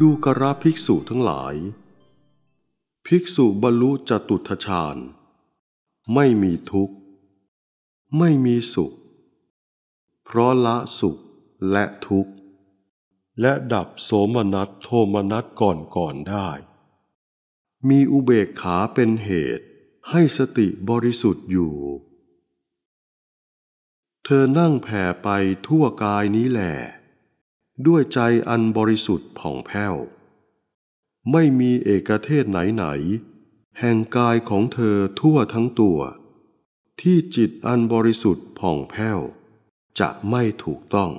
ดูกระภิกษุทั้งหลาย ภิกษุบรรลุจตุทชาญไม่มีทุกข์ ไม่มีสุข เพราะละสุขและทุกข์และดับโสมนัสโทมนัสก่อนก่อนได้ มีอุเบกขาเป็นเหตุให้สติบริสุทธิ์อยู่ เธอนั่งแผ่ไปทั่วกายนี้แหละด้วยใจอันบริสุทธิ์ผ่องแผ้ว ไม่มีเอกเทศไหนไหน แห่งกายของเธอทั่วทั้งตัว ที่จิตอันบริสุทธิ์ผ่องแผ้ว จะไม่ถูกต้อง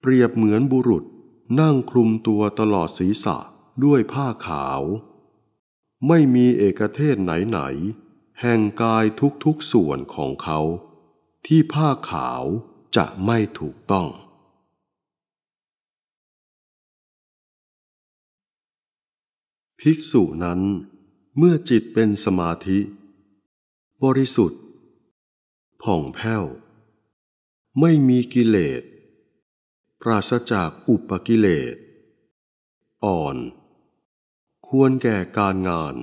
เปรียบเหมือนบุรุษนั่งคลุมตัวตลอดศีรษะด้วยผ้าขาว ไม่มีเอกเทศไหนไหน แห่งกายทุก ๆ ส่วนของเขา ที่ผ้าขาวจะไม่ถูกต้อง ภิกษุนั้นเมื่อจิตเป็นสมาธิ บริสุทธิ์ ผ่องแผ้ว ไม่มีกิเลส ปราศจากอุปกิเลส อ่อน ควรแก่การงาน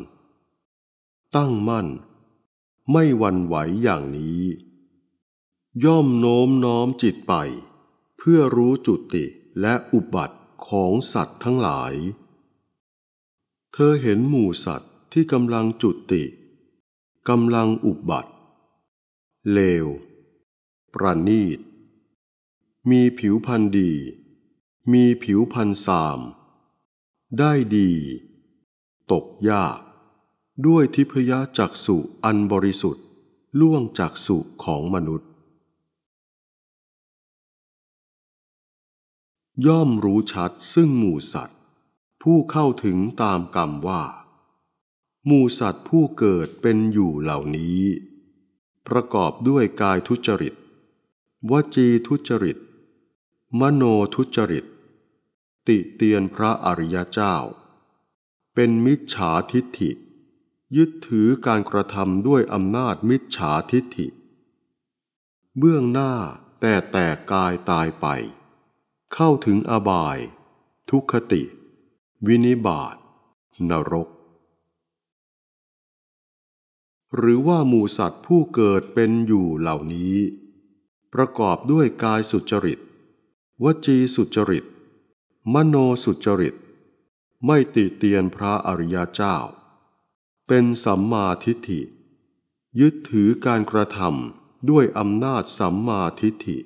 ตั้งมั่น ไม่วันไหวอย่างนี้ย่อมโน้มน้อมจิตไป เพื่อรู้จุติและอุบัติของสัตว์ทั้งหลาย เธอเห็นหมู่สัตว์ที่กำลังจุติกำลังอุบัติ เลว ประณีต มีผิวพันธ์ดี มีผิวพันธ์สาม ได้ดี ตกยาก ด้วยทิพยจักษุอันบริสุทธิ์ล่วงจากสุของมนุษย์ย่อมรู้ชัดซึ่งหมู่สัตว์ ผู้เข้าถึงตามกรรมว่าหมู่สัตว์ผู้เกิดเป็นอยู่เหล่านี้ ประกอบด้วยกายทุจริต วจีทุจริต มโนทุจริต ติเตียนพระอริยเจ้า เป็นมิจฉาทิฏฐิ ยึดถือการกระทำด้วยอำนาจมิจฉาทิฏฐิ เบื้องหน้าแต่แตกกายตายไปเข้าถึงอบาย ทุคติ วินิบาตนรก หรือว่าหมูสัตว์ผู้เกิดเป็นอยู่เหล่านี้ ประกอบด้วยกายสุจริต วจีสุจริต มโนสุจริต ไม่ติเตียนพระอริยเจ้า เป็นสัมมาทิฏฐิ ยึดถือการกระทำด้วยอำนาจสัมมาทิฏฐิ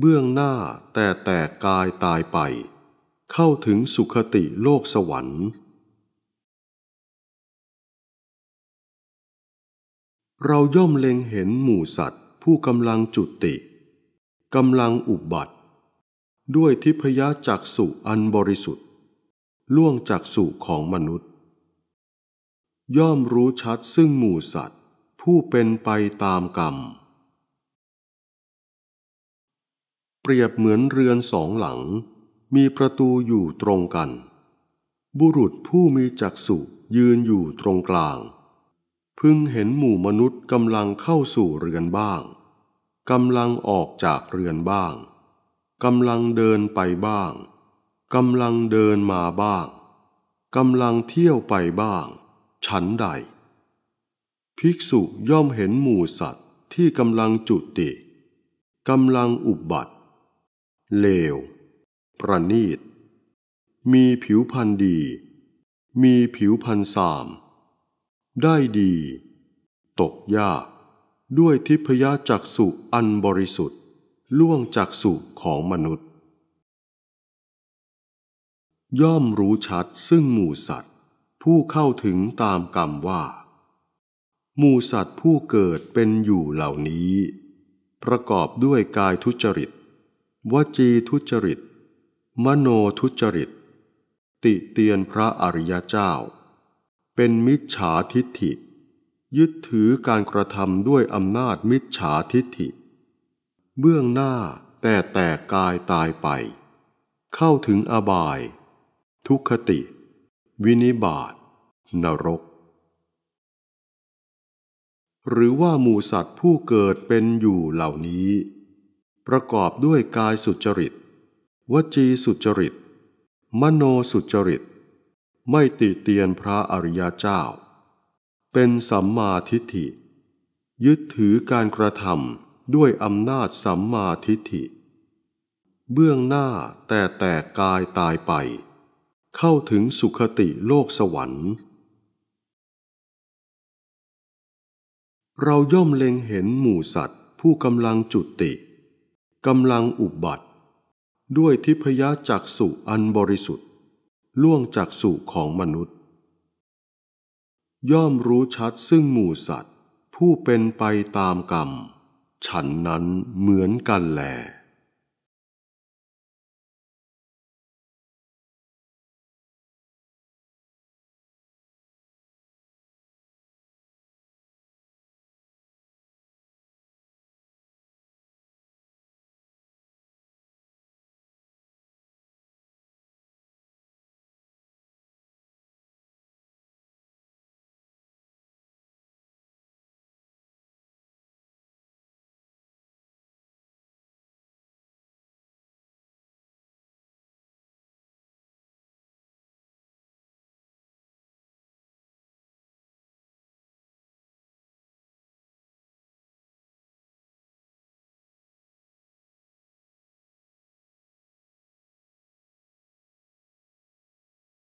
เบื้องหน้าแต่แตกกายตายไป เข้าถึงสุขติโลกสวรรค์ เราย่อมเล็งเห็นหมู่สัตว์ผู้กำลังจุติกำลังอุบัติ ด้วยทิพยจักสุอันบริสุทธิ์ ล่วงจากสุของมนุษย์ ย่อมรู้ชัดซึ่งหมู่สัตว์ผู้เป็นไปตามกรรมเปรียบเหมือนเรือนสองหลัง มีประตูอยู่ตรงกัน บุรุษผู้มีจักษุยืนอยู่ตรงกลาง พึงเห็นหมู่มนุษย์กำลังเข้าสู่เรือนบ้าง กำลังออกจากเรือนบ้าง กำลังเดินไปบ้าง กำลังเดินมาบ้าง กำลังเที่ยวไปบ้าง ฉันใด ภิกษุย่อมเห็นหมู่สัตว์ที่กำลังจุติกำลังอุบบัติเลว ประณีต มีผิวพรรณดี มีผิวพรรณสาม ได้ดี ตกยากด้วยทิพยจักสุอันบริสุทธิ์ ล่วงจักสุของมนุษย์ ย่อมรู้ชัดซึ่งหมู่สัตว์ ผู้เข้าถึงตามกรรมว่าหมู่สัตว์ผู้เกิดเป็นอยู่เหล่านี้ ประกอบด้วยกายทุจริตวจีทุจริต มโนทุจริต ติเตียนพระอริยเจ้า เป็นมิจฉาทิฏฐิ ยึดถือการกระทำด้วยอำนาจมิจฉาทิฏฐิ เบื้องหน้าแต่แตกกายตายไป เข้าถึงอบาย ทุกขติ วินิบาตนรก หรือว่าหมูสัตว์ผู้เกิดเป็นอยู่เหล่านี้ประกอบด้วยกายสุจริต วจีสุจริต มโนสุจริต ไม่ติเตียนพระอริยเจ้า เป็นสัมมาทิฏฐิ ยึดถือการกระทำด้วยอำนาจสัมมาทิฏฐิ เบื้องหน้าแต่แต่กายตายไป เข้าถึงสุขติโลกสวรรค์ เราย่อมเล็งเห็นหมู่สัตว์ผู้กำลังจุติกำลังอุบัติ ด้วยทิพยจักสุอันบริสุทธิ์ ล่วงจากสุของมนุษย์ ย่อมรู้ชัดซึ่งหมู่สัตว์ ผู้เป็นไปตามกรรม ฉันนั้นเหมือนกันแหล